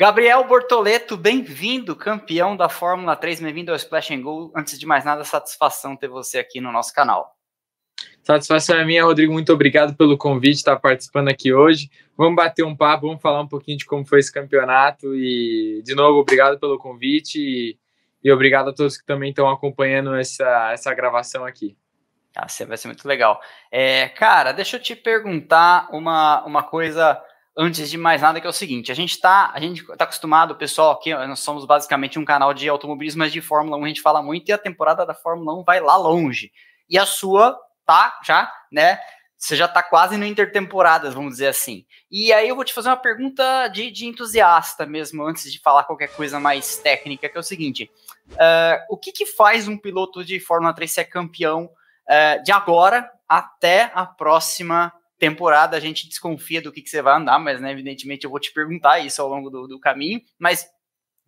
Gabriel Bortoleto, bem-vindo, campeão da Fórmula 3, bem-vindo ao Splash and Go. Antes de mais nada, satisfação ter você aqui no nosso canal. Satisfação é minha, Rodrigo. Muito obrigado pelo convite, estar tá participando aqui hoje. Vamos bater um papo, vamos falar um pouquinho de como foi esse campeonato. E, de novo, obrigado pelo convite e, e obrigado a todos que também estão acompanhando essa, essa gravação aqui. Ah, vai ser muito legal. É, cara, deixa eu te perguntar uma, uma coisa antes de mais nada, que é o seguinte: a gente está a gente tá acostumado, pessoal, que nós somos basicamente um canal de automobilismo, mas de Fórmula 1 a gente fala muito e a temporada da Fórmula 1 vai lá longe. E a sua tá já, né? Você já tá quase no intertemporadas, vamos dizer assim. E aí eu vou te fazer uma pergunta de, de entusiasta mesmo, antes de falar qualquer coisa mais técnica, que é o seguinte: uh, o que, que faz um piloto de Fórmula 3 ser campeão uh, de agora até a próxima temporada a gente desconfia do que, que você vai andar, mas né, evidentemente eu vou te perguntar isso ao longo do, do caminho. Mas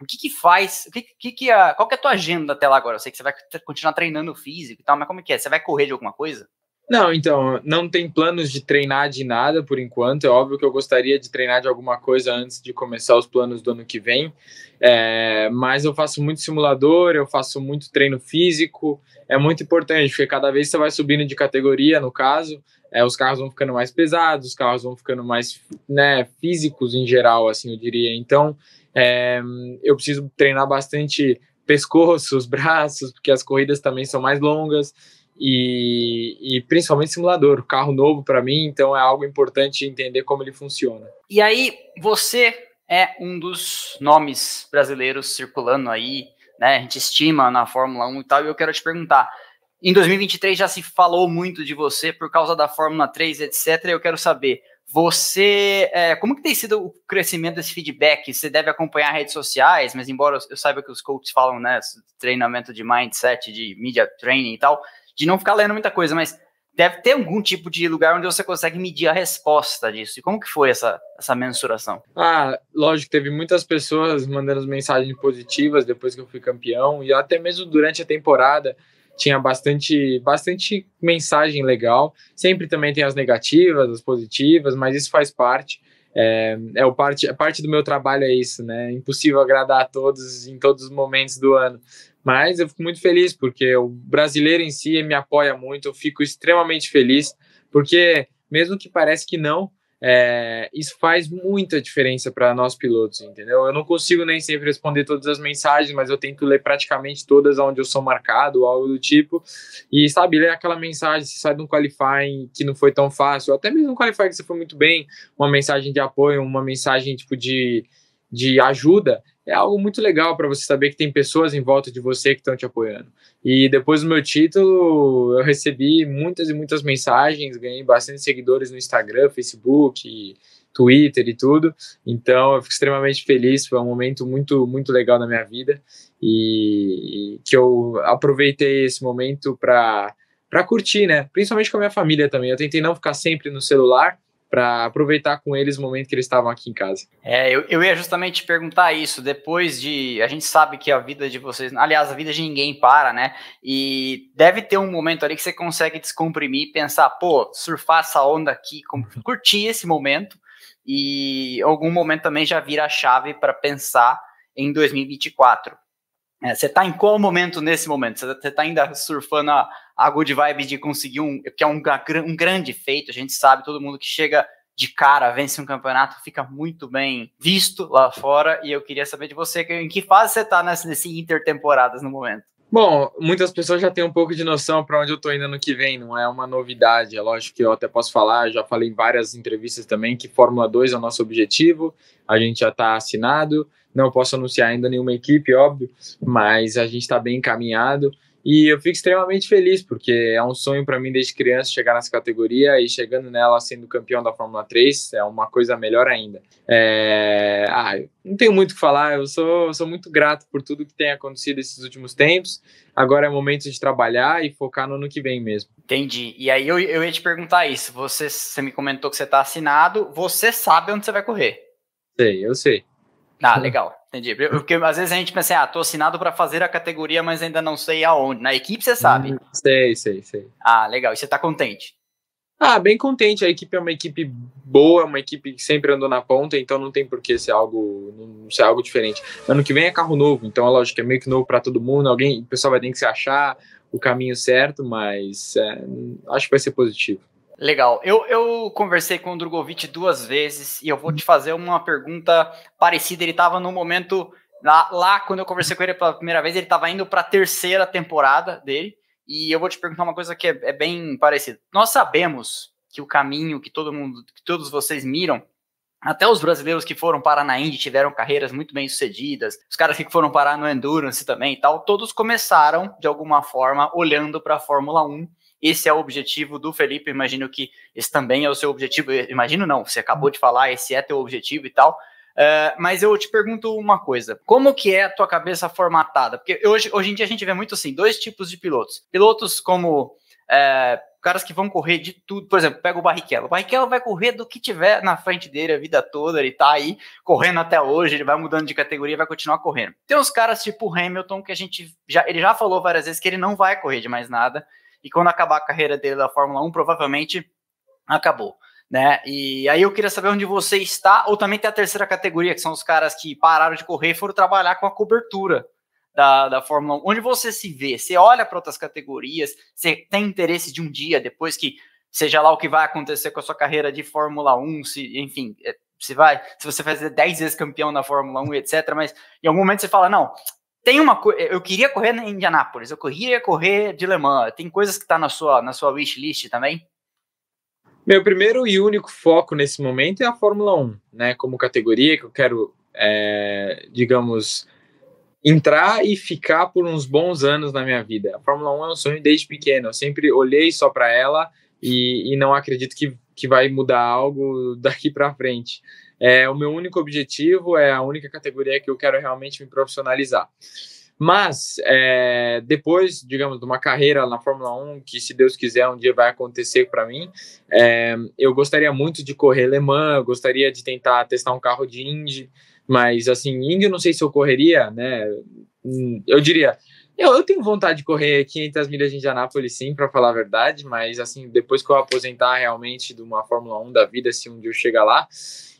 o que que faz? O que, que, que a, qual que é a tua agenda até lá agora? Eu sei que você vai continuar treinando físico e tal, mas como é que é? Você vai correr de alguma coisa? Não, então, não tem planos de treinar de nada por enquanto. É óbvio que eu gostaria de treinar de alguma coisa antes de começar os planos do ano que vem. É, mas eu faço muito simulador, eu faço muito treino físico. É muito importante, porque cada vez você vai subindo de categoria, no caso é, os carros vão ficando mais pesados, os carros vão ficando mais né, físicos em geral, assim eu diria. Então é, eu preciso treinar bastante pescoço, os braços, porque as corridas também são mais longas. E, e, principalmente simulador, carro novo para mim, então é algo importante entender como ele funciona. E aí, você é um dos nomes brasileiros circulando aí, né? A gente estima na Fórmula 1 e tal, e eu quero te perguntar, em 2023 já se falou muito de você por causa da Fórmula 3, etc. Eu quero saber, você, é, como que tem sido o crescimento desse feedback? Você deve acompanhar redes sociais, mas embora eu saiba que os coaches falam, né, treinamento de mindset, de media training e tal, de não ficar lendo muita coisa, mas deve ter algum tipo de lugar onde você consegue medir a resposta disso. E como que foi essa, essa mensuração? Ah, lógico, teve muitas pessoas mandando mensagens positivas depois que eu fui campeão e até mesmo durante a temporada tinha bastante, bastante mensagem legal. Sempre também tem as negativas, as positivas, mas isso faz parte. É, é o parte, a é parte do meu trabalho é isso, né? É impossível agradar a todos em todos os momentos do ano. Mas eu fico muito feliz porque o brasileiro em si me apoia muito. Eu fico extremamente feliz porque mesmo que parece que não, é, isso faz muita diferença para nós pilotos, entendeu? Eu não consigo nem sempre responder todas as mensagens, mas eu tento ler praticamente todas onde eu sou marcado, algo do tipo. E sabe, ler aquela mensagem, se sai de um qualifying que não foi tão fácil, até mesmo um qualifying que você foi muito bem, uma mensagem de apoio, uma mensagem tipo de, de ajuda, é algo muito legal para você saber que tem pessoas em volta de você que estão te apoiando. E depois do meu título, eu recebi muitas e muitas mensagens, ganhei bastante seguidores no Instagram, Facebook, Twitter e tudo. Então, eu fico extremamente feliz, foi um momento muito muito legal na minha vida e, e que eu aproveitei esse momento para para curtir, né? Principalmente com a minha família também. Eu tentei não ficar sempre no celular, para aproveitar com eles o momento que eles estavam aqui em casa. É, eu, eu ia justamente perguntar isso. Depois de. A gente sabe que a vida de vocês. Aliás, a vida de ninguém para, né? E deve ter um momento ali que você consegue descomprimir e pensar, pô, surfar essa onda aqui, uhum. curtir esse momento. E algum momento também já vira a chave para pensar em 2024. É, você está em qual momento nesse momento? Você está tá ainda surfando a, a good vibe de conseguir um, que é um, um grande feito, a gente sabe, todo mundo que chega de cara, vence um campeonato, fica muito bem visto lá fora, e eu queria saber de você, em que fase você está nesse, nesse intertemporadas no momento? Bom, muitas pessoas já têm um pouco de noção para onde eu estou indo ano que vem, não é uma novidade. É lógico que eu até posso falar, já falei em várias entrevistas também que Fórmula 2 é o nosso objetivo, a gente já está assinado. Não posso anunciar ainda nenhuma equipe, óbvio, mas a gente está bem encaminhado. E eu fico extremamente feliz, porque é um sonho para mim desde criança chegar nessa categoria e chegando nela sendo campeão da Fórmula 3 é uma coisa melhor ainda. É... Ah, não tenho muito o que falar, eu sou, sou muito grato por tudo que tem acontecido esses últimos tempos. Agora é momento de trabalhar e focar no ano que vem mesmo. Entendi. E aí eu, eu ia te perguntar isso: você, você me comentou que você está assinado, você sabe onde você vai correr? Sei, eu sei. Ah, tá. legal. Entendi. Porque às vezes a gente pensa, assim, ah, tô assinado para fazer a categoria, mas ainda não sei aonde. Na equipe você sabe. Hum, sei, sei, sei. Ah, legal. E você tá contente? Ah, bem contente. A equipe é uma equipe boa, uma equipe que sempre andou na ponta, então não tem por que ser algo, não ser algo diferente. Ano que vem é carro novo, então é lógico que é meio que novo para todo mundo. Alguém, o pessoal vai ter que se achar o caminho certo, mas é, acho que vai ser positivo. Legal. Eu, eu conversei com o Drogovic duas vezes e eu vou te fazer uma pergunta parecida. Ele estava no momento. Lá, lá, quando eu conversei com ele pela primeira vez, ele estava indo para a terceira temporada dele. E eu vou te perguntar uma coisa que é, é bem parecida. Nós sabemos que o caminho que todo mundo, que todos vocês miram, até os brasileiros que foram parar na Indy tiveram carreiras muito bem sucedidas, os caras que foram parar no Endurance também e tal, todos começaram, de alguma forma, olhando para a Fórmula 1 esse é o objetivo do Felipe, imagino que esse também é o seu objetivo. Imagino não, você acabou de falar, esse é teu objetivo e tal. Uh, mas eu te pergunto uma coisa: como que é a tua cabeça formatada? Porque hoje, hoje em dia a gente vê muito assim, dois tipos de pilotos. Pilotos como eh, caras que vão correr de tudo. Por exemplo, pega o Barrichello. O Barrichello vai correr do que tiver na frente dele a vida toda, ele tá aí correndo até hoje, ele vai mudando de categoria, vai continuar correndo. Tem uns caras tipo o Hamilton que a gente já ele já falou várias vezes que ele não vai correr de mais nada e quando acabar a carreira dele da Fórmula 1, provavelmente acabou. Né? E aí eu queria saber onde você está, ou também tem a terceira categoria, que são os caras que pararam de correr e foram trabalhar com a cobertura da, da Fórmula 1. Onde você se vê? Você olha para outras categorias? Você tem interesse de um dia, depois que seja lá o que vai acontecer com a sua carreira de Fórmula 1, se, enfim, é, se vai, se você fazer 10 vezes campeão na Fórmula 1, etc. Mas em algum momento você fala, não, tem uma coisa. Eu queria correr em Indianápolis, eu queria correr de Le Mans. Tem coisas que tá na sua, na sua wishlist também? Meu primeiro e único foco nesse momento é a Fórmula 1, né? Como categoria que eu quero, é, digamos, entrar e ficar por uns bons anos na minha vida. A Fórmula 1 é um sonho desde pequeno, eu sempre olhei só para ela e, e não acredito que, que vai mudar algo daqui para frente. É, o meu único objetivo é a única categoria que eu quero realmente me profissionalizar. Mas, é, depois, digamos, de uma carreira na Fórmula 1, que se Deus quiser um dia vai acontecer para mim, é, eu gostaria muito de correr Le Mans, gostaria de tentar testar um carro de Indy, mas, assim, Indy eu não sei se eu correria, né? Hum, eu diria, eu, eu tenho vontade de correr 500 milhas de Indianápolis, sim, para falar a verdade, mas assim, depois que eu aposentar realmente de uma Fórmula 1 da vida, se um dia eu chegar lá.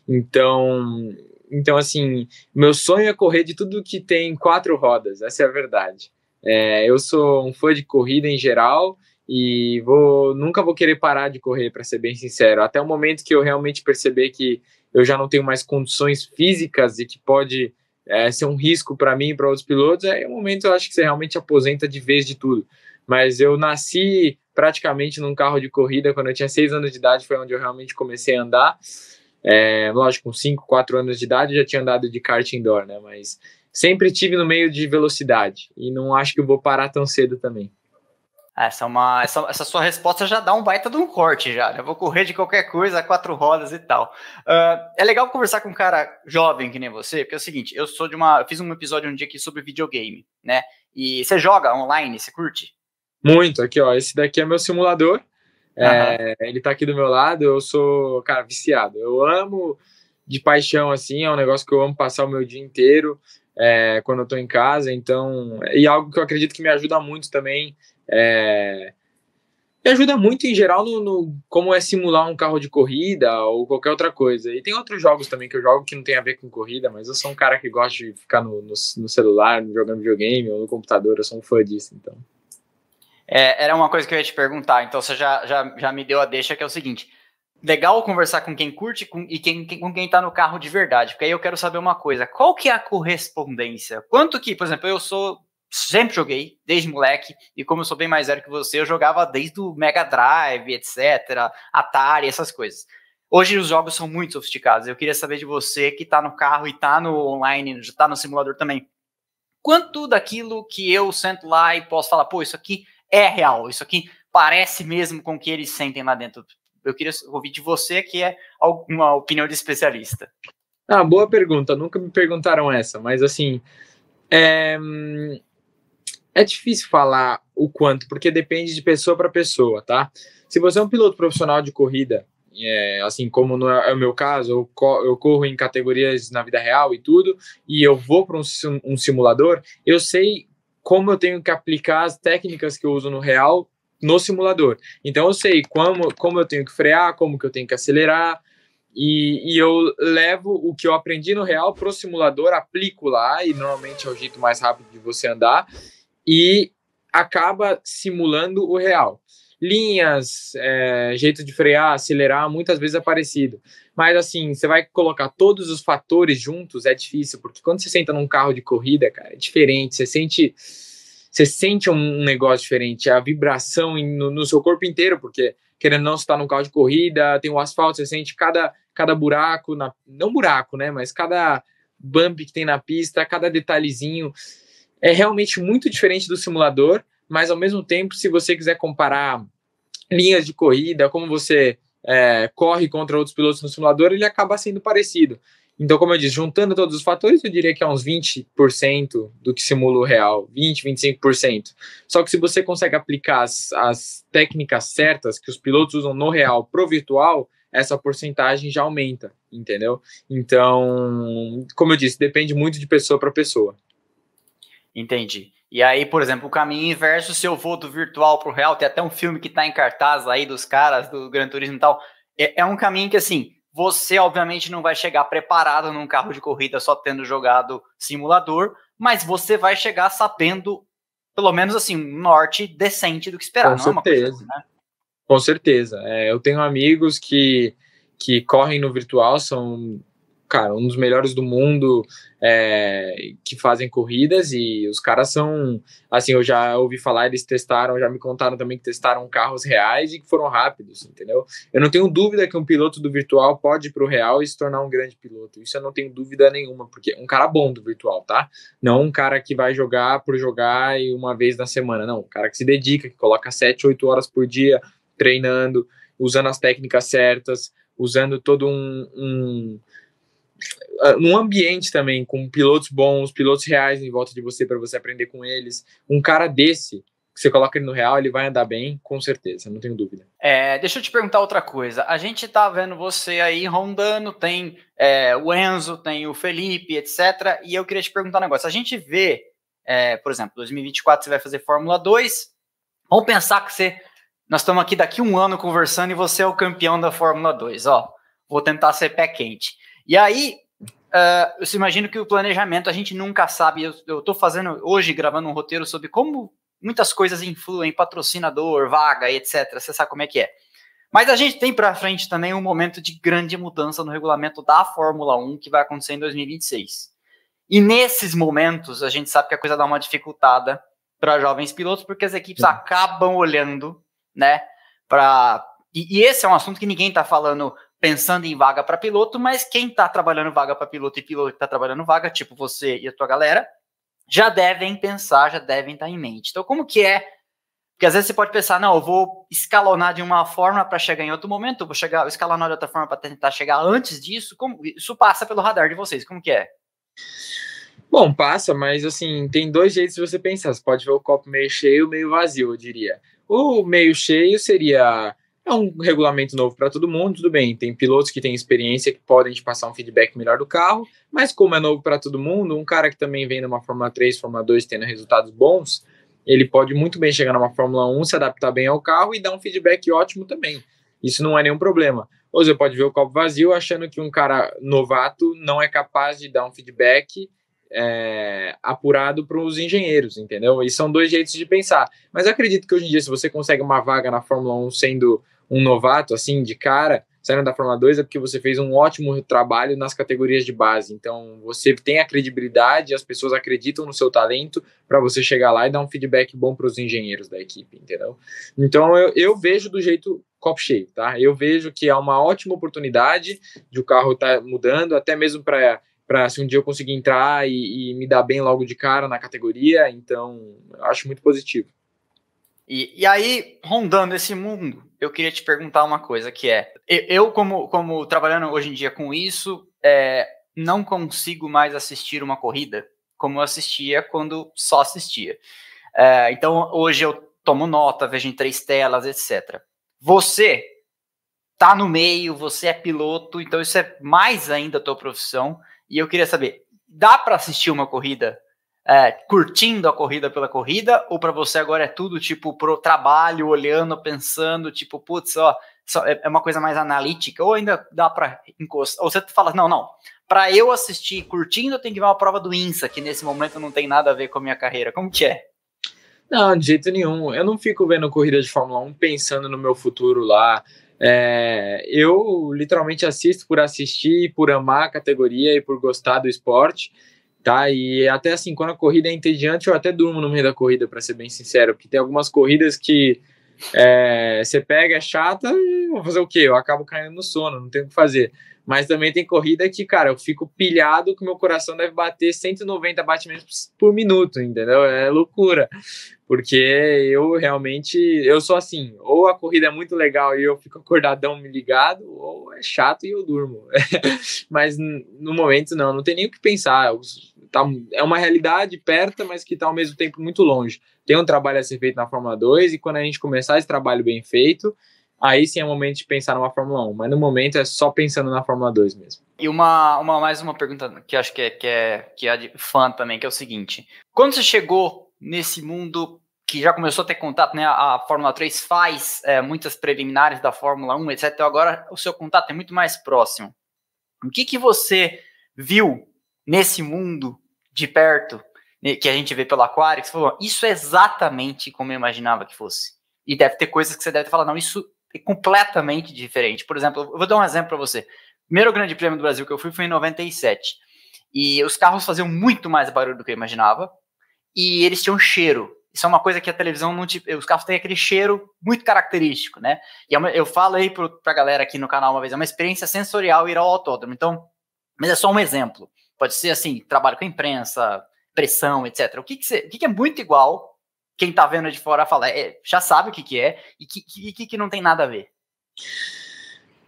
Então, então assim, meu sonho é correr de tudo que tem quatro rodas, essa é a verdade. É, eu sou um fã de corrida em geral e vou nunca vou querer parar de correr, para ser bem sincero, até o momento que eu realmente perceber que eu já não tenho mais condições físicas e que pode é, ser um risco para mim e para outros pilotos, aí é um momento eu acho que você realmente aposenta de vez de tudo. Mas eu nasci praticamente num carro de corrida quando eu tinha seis anos de idade, foi onde eu realmente comecei a andar. É, lógico, com 5, 4 anos de idade eu já tinha andado de kart indoor, né? Mas sempre tive no meio de velocidade e não acho que eu vou parar tão cedo também. Ah, essa, é uma, essa, essa, sua resposta já dá um baita de um corte já. Né? Eu vou correr de qualquer coisa, quatro rodas e tal. Uh, é legal conversar com um cara jovem que nem você, porque é o seguinte, eu sou de uma. Eu fiz um episódio um dia aqui sobre videogame, né? E você joga online, você curte? Muito, aqui, ó. Esse daqui é meu simulador. Uhum. É, ele tá aqui do meu lado, eu sou, cara, viciado. Eu amo de paixão, assim, é um negócio que eu amo passar o meu dia inteiro. É, quando eu tô em casa, então. E algo que eu acredito que me ajuda muito também é, e ajuda muito em geral no, no, como é simular um carro de corrida ou qualquer outra coisa. E tem outros jogos também que eu jogo que não tem a ver com corrida, mas eu sou um cara que gosta de ficar no, no, no celular, jogando videogame ou no computador, eu sou um fã disso, então. É, era uma coisa que eu ia te perguntar, então você já, já, já me deu a deixa, que é o seguinte. Legal conversar com quem curte com, e quem, quem, com quem tá no carro de verdade, porque aí eu quero saber uma coisa, qual que é a correspondência? Quanto que, por exemplo, eu sou sempre joguei, desde moleque, e como eu sou bem mais velho que você, eu jogava desde o Mega Drive, etc., Atari, essas coisas. Hoje os jogos são muito sofisticados. Eu queria saber de você que está no carro e está no online, está no simulador também. Quanto daquilo que eu sento lá e posso falar, pô, isso aqui é real, isso aqui parece mesmo com o que eles sentem lá dentro? Eu queria ouvir de você, que é uma opinião de especialista. Ah, boa pergunta. Nunca me perguntaram essa, mas assim. É é difícil falar o quanto, porque depende de pessoa para pessoa, tá? Se você é um piloto profissional de corrida, é, assim como no, é, é o meu caso, eu, co eu, corro em categorias na vida real e tudo, e eu vou para um, um simulador, eu sei como eu tenho que aplicar as técnicas que eu uso no real no simulador. Então eu sei como, como eu tenho que frear, como que eu tenho que acelerar, e, e, eu levo o que eu aprendi no real pro simulador, aplico lá, e normalmente é o jeito mais rápido de você andar, e acaba simulando o real. Linhas, é, jeito de frear, acelerar, muitas vezes é parecido. Mas assim, você vai colocar todos os fatores juntos, é difícil, porque quando você senta num carro de corrida, cara, é diferente. Você sente, você sente um negócio diferente, a vibração no, no seu corpo inteiro, porque querendo não, você tá num carro de corrida, tem o asfalto, você sente cada, cada buraco, na, não buraco, né? Mas cada bump que tem na pista, cada detalhezinho é realmente muito diferente do simulador, mas ao mesmo tempo, se você quiser comparar linhas de corrida, como você é, corre contra outros pilotos no simulador, ele acaba sendo parecido. Então, como eu disse, juntando todos os fatores, eu diria que é uns 20% do que simula o real, 20, 25%. Só que se você consegue aplicar as, as técnicas certas que os pilotos usam no real pro virtual, essa porcentagem já aumenta, entendeu? Então, como eu disse, depende muito de pessoa para pessoa. Entendi. E aí, por exemplo, o caminho inverso, se eu vou do virtual para o real, tem até um filme que está em cartaz aí dos caras, do Gran Turismo e tal. É, é, um caminho que, assim, você obviamente não vai chegar preparado num carro de corrida só tendo jogado simulador, mas você vai chegar sabendo, pelo menos assim, um norte decente do que esperar. Com é certeza. É assim, né? Com certeza. É, eu tenho amigos que, que correm no virtual, são cara, um dos melhores do mundo é, que fazem corridas e os caras são, assim, eu já ouvi falar, eles testaram, já me contaram também que testaram carros reais e que foram rápidos, entendeu? Eu não tenho dúvida que um piloto do virtual pode ir pro real e se tornar um grande piloto, isso eu não tenho dúvida nenhuma, porque um cara bom do virtual, tá? Não um cara que vai jogar por jogar e uma vez na semana, não, um cara que se dedica, que coloca 7, 8 horas por dia treinando, usando as técnicas certas, usando todo um, um ah, num ambiente também com pilotos bons, pilotos reais em volta de você para você aprender com eles. Um cara desse que você coloca ele no real, ele vai andar bem, com certeza, não tenho dúvida. É, deixa eu te perguntar outra coisa. A gente tá vendo você aí rondando, tem é, o Enzo, tem o Felipe, etc. E eu queria te perguntar um negócio. A gente vê, é, por exemplo, 2024 você vai fazer Fórmula 2. Vamos pensar que você. Nós estamos aqui daqui um ano conversando e você é o campeão da Fórmula 2. Ó, vou tentar ser pé quente. E aí, uh, eu imagino que o planejamento a gente nunca sabe. Eu estou fazendo hoje, gravando um roteiro sobre como muitas coisas influem, patrocinador, vaga, etc. Você sabe como é que é. Mas a gente tem para frente também um momento de grande mudança no regulamento da Fórmula 1 que vai acontecer em 2026. E nesses momentos, a gente sabe que a coisa dá uma dificultada para jovens pilotos, porque as equipes uhum. acabam olhando, né, para. E, e, esse é um assunto que ninguém está falando pensando em vaga para piloto, mas quem está trabalhando vaga para piloto e piloto que está trabalhando vaga, tipo você e a tua galera, já devem pensar, já devem estar tá em mente. Então, como que é? Porque às vezes você pode pensar, não, eu vou escalonar de uma forma para chegar em outro momento, vou chegar, escalonar de outra forma para tentar chegar antes disso. Como isso passa pelo radar de vocês? Como que é? Bom, passa, mas assim, tem dois jeitos de você pensar. Você pode ver o copo meio cheio, meio vazio, eu diria. O meio cheio seria é um regulamento novo para todo mundo, tudo bem. Tem pilotos que têm experiência que podem te passar um feedback melhor do carro, mas como é novo para todo mundo, um cara que também vem numa Fórmula 3, Fórmula 2 tendo resultados bons, ele pode muito bem chegar numa Fórmula 1, se adaptar bem ao carro e dar um feedback ótimo também. Isso não é nenhum problema. Ou você pode ver o copo vazio achando que um cara novato não é capaz de dar um feedback é, apurado para os engenheiros, entendeu? E são dois jeitos de pensar. Mas acredito que hoje em dia, se você consegue uma vaga na Fórmula 1 sendo um novato, assim, de cara, saindo da Fórmula 2, é porque você fez um ótimo trabalho nas categorias de base. Então, você tem a credibilidade, as pessoas acreditam no seu talento para você chegar lá e dar um feedback bom para os engenheiros da equipe, entendeu? Então, eu, eu vejo do jeito copo cheio, tá? Eu vejo que é uma ótima oportunidade de o carro estar tá mudando, até mesmo para para se um dia eu conseguir entrar e, e, me dar bem logo de cara na categoria, então acho muito positivo. E, e, aí, rondando esse mundo, eu queria te perguntar uma coisa que é, eu como, como trabalhando hoje em dia com isso, é, não consigo mais assistir uma corrida como eu assistia quando só assistia. É, então hoje eu tomo nota, vejo em três telas, etc. Você tá no meio, você é piloto, então isso é mais ainda a tua profissão. E eu queria saber, dá para assistir uma corrida é, curtindo a corrida pela corrida ou para você agora é tudo tipo pro trabalho, olhando, pensando, tipo, putz, ó, é, é uma coisa mais analítica ou ainda dá para encostar? Ou você fala, não, não, para eu assistir curtindo, eu tenho que ver uma prova do INSA, que nesse momento não tem nada a ver com a minha carreira. Como que é? Não, de jeito nenhum. Eu não fico vendo corrida de Fórmula 1 pensando no meu futuro lá, é, eu literalmente assisto por assistir, por amar a categoria e por gostar do esporte, tá? E até assim, quando a corrida é entediante, eu até durmo no meio da corrida, para ser bem sincero, porque tem algumas corridas que é, você pega, é chata, e vou fazer o quê? Eu acabo caindo no sono, não tem o que fazer. Mas também tem corrida que, cara, eu fico pilhado que meu coração deve bater 190 batimentos por minuto, entendeu? É loucura. Porque eu realmente, eu sou assim, ou a corrida é muito legal e eu fico acordadão me ligado, ou é chato e eu durmo. mas no momento não, não tem nem o que pensar. Tá, é uma realidade perto, mas que está ao mesmo tempo muito longe. Tem um trabalho a ser feito na Fórmula 2 e quando a gente começar esse trabalho bem feito, aí sim é o momento de pensar numa Fórmula 1, mas no momento é só pensando na Fórmula 2 mesmo. E uma, uma mais uma pergunta que acho que é, que é, que é de fã também, que é o seguinte: quando você chegou nesse mundo que já começou a ter contato, né? A Fórmula 3 faz é, muitas preliminares da Fórmula 1, etc. Então agora o seu contato é muito mais próximo. O que, que você viu nesse mundo de perto, né, que a gente vê pelo aquário, falou, isso é exatamente como eu imaginava que fosse. E deve ter coisas que você deve falar, não, isso é completamente diferente. Por exemplo, eu vou dar um exemplo para você. primeiro Grande Prêmio do Brasil que eu fui foi em 97. E os carros faziam muito mais barulho do que eu imaginava. E eles tinham cheiro. Isso é uma coisa que a televisão não te. Os carros têm aquele cheiro muito característico, né? E é eu falei para a galera aqui no canal uma vez, é uma experiência sensorial ir ao autódromo. Então, mas é só um exemplo. Pode ser assim, trabalho com a imprensa, pressão, etc. O que, que, você, o que, que é muito igual quem tá vendo de fora fala, é, já sabe o que, que é e que, que, que não tem nada a ver?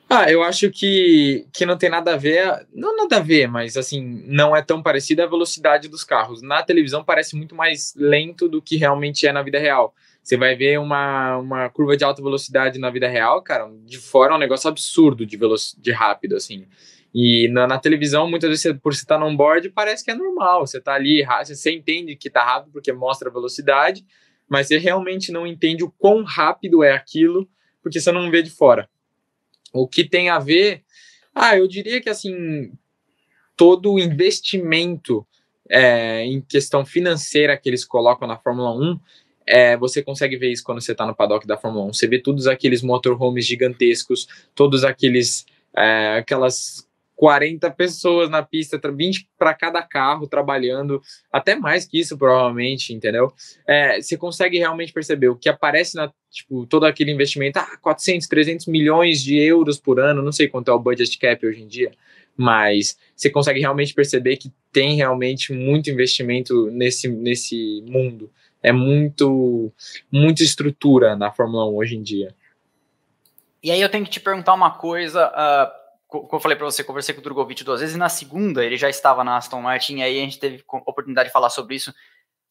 Ah, eu acho que, que não tem nada a ver, não é nada a ver, mas assim, não é tão parecida a velocidade dos carros. Na televisão parece muito mais lento do que realmente é na vida real. Você vai ver uma, uma curva de alta velocidade na vida real, cara, de fora é um negócio absurdo de, velocidade de rápido, assim. E na, na televisão, muitas vezes, você, por você estar tá num board, parece que é normal. Você está ali, você, você entende que está rápido porque mostra a velocidade, mas você realmente não entende o quão rápido é aquilo porque você não vê de fora. O que tem a ver? Ah, eu diria que assim todo o investimento é, em questão financeira que eles colocam na Fórmula 1, é, você consegue ver isso quando você está no paddock da Fórmula 1. Você vê todos aqueles motorhomes gigantescos, todos aqueles é, aquelas 40 pessoas na pista, 20 para cada carro trabalhando, até mais que isso, provavelmente, entendeu? É, você consegue realmente perceber o que aparece na, tipo, todo aquele investimento, ah, 400, 300 milhões de euros por ano, não sei quanto é o budget cap hoje em dia, mas você consegue realmente perceber que tem realmente muito investimento nesse, nesse mundo. É muito, muita estrutura na Fórmula 1 hoje em dia. E aí eu tenho que te perguntar uma coisa. Uh como eu falei para você, conversei com o Drogovic duas vezes, e na segunda ele já estava na Aston Martin, e aí a gente teve oportunidade de falar sobre isso.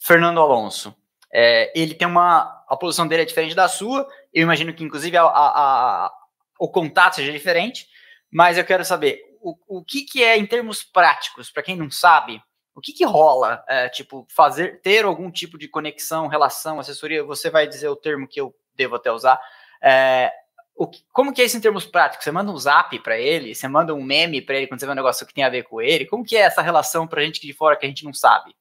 Fernando Alonso, é, ele tem uma. A posição dele é diferente da sua, eu imagino que, inclusive, a, a, a, o contato seja diferente, mas eu quero saber o, o que, que é, em termos práticos, para quem não sabe, o que, que rola? É, tipo, fazer ter algum tipo de conexão, relação, assessoria, você vai dizer o termo que eu devo até usar. É, como que é isso em termos práticos? Você manda um zap para ele? Você manda um meme para ele quando você vê um negócio que tem a ver com ele? Como que é essa relação para gente de fora que a gente não sabe?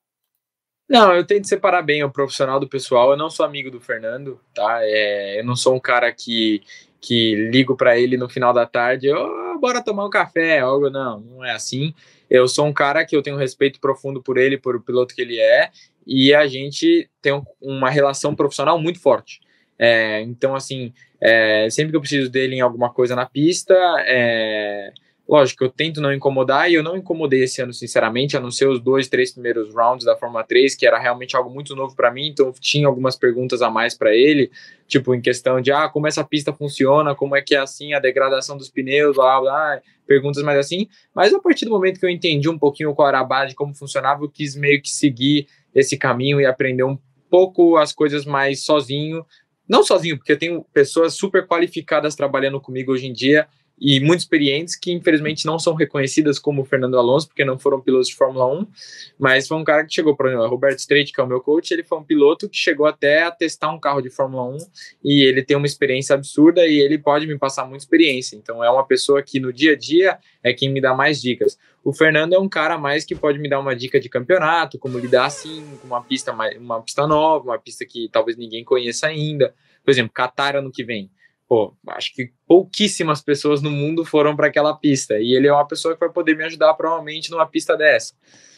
Não, eu tento separar bem o profissional do pessoal. Eu não sou amigo do Fernando, tá? É, eu não sou um cara que, que ligo para ele no final da tarde, oh, bora tomar um café, algo. Não, não é assim. Eu sou um cara que eu tenho respeito profundo por ele, por o piloto que ele é, e a gente tem uma relação profissional muito forte. É, então, assim, é, sempre que eu preciso dele em alguma coisa na pista, é, lógico, eu tento não incomodar e eu não incomodei esse ano, sinceramente, a não ser os dois, três primeiros rounds da Fórmula 3, que era realmente algo muito novo para mim, então tinha algumas perguntas a mais para ele, tipo em questão de ah, como essa pista funciona, como é que é assim a degradação dos pneus, blá blá, perguntas mais assim. Mas a partir do momento que eu entendi um pouquinho qual era a base, como funcionava, eu quis meio que seguir esse caminho e aprender um pouco as coisas mais sozinho não sozinho, porque eu tenho pessoas super qualificadas trabalhando comigo hoje em dia e muito experientes que infelizmente não são reconhecidas como Fernando Alonso, porque não foram pilotos de Fórmula 1, mas foi um cara que chegou para o Roberto Strait, que é o meu coach, ele foi um piloto que chegou até a testar um carro de Fórmula 1 e ele tem uma experiência absurda e ele pode me passar muita experiência. Então é uma pessoa que no dia a dia é quem me dá mais dicas. O Fernando é um cara mais que pode me dar uma dica de campeonato, como lidar assim com uma pista mais, uma pista nova, uma pista que talvez ninguém conheça ainda. Por exemplo, Qatar ano que vem pô, acho que pouquíssimas pessoas no mundo foram para aquela pista. E ele é uma pessoa que vai poder me ajudar provavelmente numa pista dessa.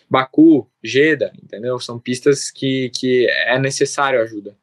Baku, Jeda, entendeu? São pistas que, que é necessário ajuda.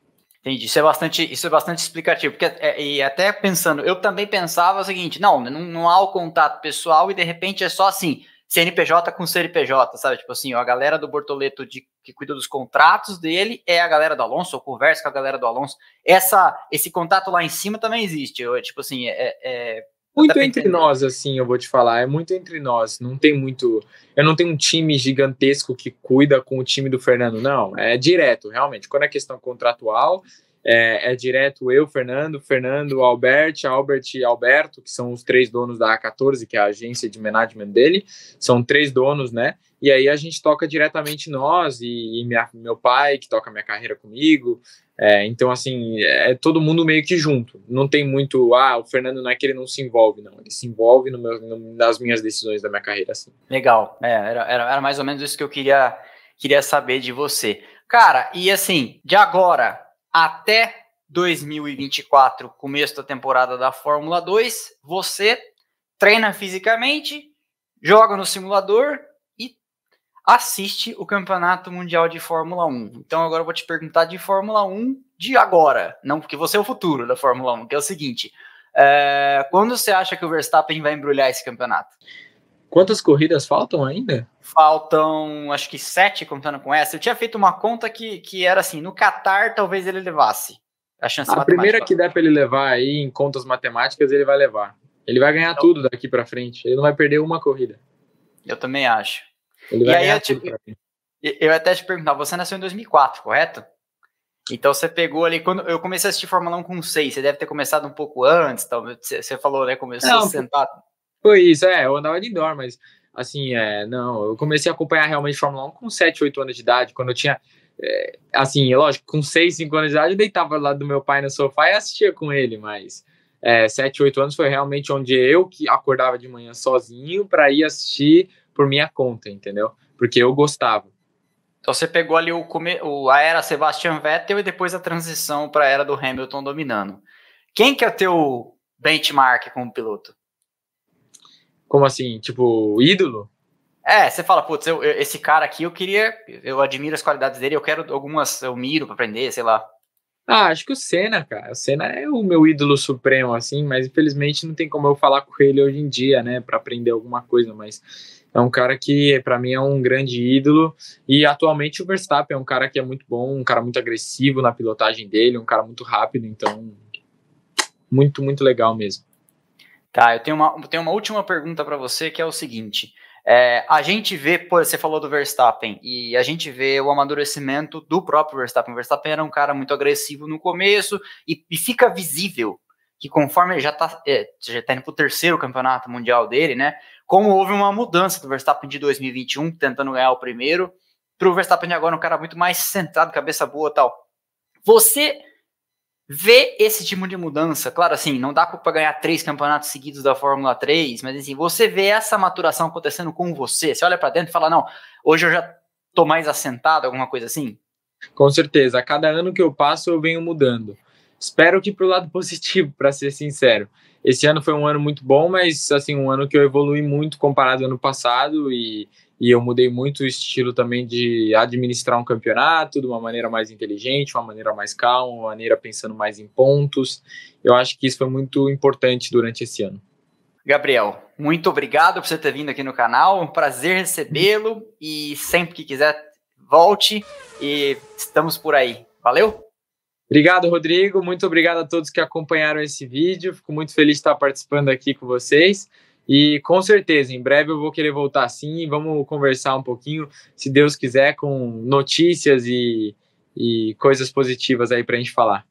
Entendi, isso é bastante, isso é bastante explicativo, porque é, e até pensando, eu também pensava o seguinte, não, não, não há o contato pessoal e de repente é só assim, CNPJ com CNPJ, sabe? Tipo assim, ó, a galera do Bortoleto de, que cuida dos contratos dele é a galera do Alonso, ou conversa com a galera do Alonso. Essa, esse contato lá em cima também existe. Eu, tipo assim, é. é, é muito entre nós, assim, eu vou te falar. É muito entre nós. Não tem muito. Eu não tenho um time gigantesco que cuida com o time do Fernando, não. É direto, realmente. Quando é questão contratual, é, é, direto eu, Fernando, Fernando, Albert, Albert e Alberto, que são os três donos da A14, que é a agência de management dele, são três donos, né? E aí a gente toca diretamente nós e, e minha, meu pai, que toca minha carreira comigo. É, então, assim, é, é todo mundo meio que junto. Não tem muito, ah, o Fernando não é que ele não se envolve, não. Ele se envolve no meu, no, nas minhas decisões da minha carreira, assim. Legal. É, era, era, era mais ou menos isso que eu queria, queria saber de você. Cara, e assim, de agora até 2024, começo da temporada da Fórmula 2, você treina fisicamente, joga no simulador e assiste o Campeonato Mundial de Fórmula 1. Então agora eu vou te perguntar de Fórmula 1 de agora, não porque você é o futuro da Fórmula 1, que é o seguinte: é, quando você acha que o Verstappen vai embrulhar esse campeonato? Quantas corridas faltam ainda? Faltam, acho que sete, contando com essa. Eu tinha feito uma conta que, que era assim: no Qatar talvez ele levasse a chance A primeira que der para ele levar aí, em contas matemáticas, ele vai levar. Ele vai ganhar então, tudo daqui para frente. Ele não vai perder uma corrida. Eu também acho. Ele vai e ganhar eu, tudo eu até te perguntar: você nasceu em 2004, correto? Então você pegou ali, quando eu comecei a assistir Fórmula 1 com 6, você deve ter começado um pouco antes, talvez. Você falou, né? Começou não, sentar. Foi isso, é, eu andava de indoor, mas assim, é, não, eu comecei a acompanhar realmente Fórmula 1 com 7, 8 anos de idade, quando eu tinha, é, assim, lógico, com 6, 5 anos de idade, eu deitava lá do meu pai no sofá e assistia com ele, mas é, 7, 8 anos foi realmente onde eu que acordava de manhã sozinho para ir assistir por minha conta, entendeu? Porque eu gostava. Então você pegou ali o, o a era Sebastian Vettel e depois a transição para a era do Hamilton dominando. Quem que é o teu benchmark como piloto? Como assim? Tipo, ídolo? É, você fala, putz, eu, eu, esse cara aqui eu queria. Eu admiro as qualidades dele, eu quero algumas, eu miro pra aprender, sei lá. Ah, acho que o Senna, cara. O Senna é o meu ídolo supremo, assim, mas infelizmente não tem como eu falar com ele hoje em dia, né, para aprender alguma coisa, mas é um cara que para mim é um grande ídolo e atualmente o Verstappen é um cara que é muito bom, um cara muito agressivo na pilotagem dele, um cara muito rápido, então muito muito legal mesmo. Tá, eu tenho uma, tenho uma última pergunta para você que é o seguinte. É, a gente vê, você falou do Verstappen, e a gente vê o amadurecimento do próprio Verstappen. O Verstappen era um cara muito agressivo no começo, e, e fica visível que conforme ele já está é, já tá indo para o terceiro campeonato mundial dele, né? Como houve uma mudança do Verstappen de 2021, tentando ganhar o primeiro, para o Verstappen de agora, um cara muito mais centrado, cabeça boa tal. Você ver esse tipo de mudança, claro, assim, não dá para ganhar três campeonatos seguidos da Fórmula 3, mas assim, você vê essa maturação acontecendo com você, você olha para dentro e fala, não, hoje eu já tô mais assentado, alguma coisa assim? Com certeza, a cada ano que eu passo eu venho mudando. Espero que pro lado positivo, para ser sincero. Esse ano foi um ano muito bom, mas assim, um ano que eu evolui muito comparado ao ano passado e e eu mudei muito o estilo também de administrar um campeonato de uma maneira mais inteligente, uma maneira mais calma, uma maneira pensando mais em pontos. Eu acho que isso foi muito importante durante esse ano. Gabriel, muito obrigado por você ter vindo aqui no canal. Um prazer recebê-lo e sempre que quiser, volte e estamos por aí. Valeu? Obrigado, Rodrigo. Muito obrigado a todos que acompanharam esse vídeo. Fico muito feliz de estar participando aqui com vocês. E com certeza, em breve eu vou querer voltar sim. Vamos conversar um pouquinho, se Deus quiser, com notícias e, e coisas positivas aí para a gente falar.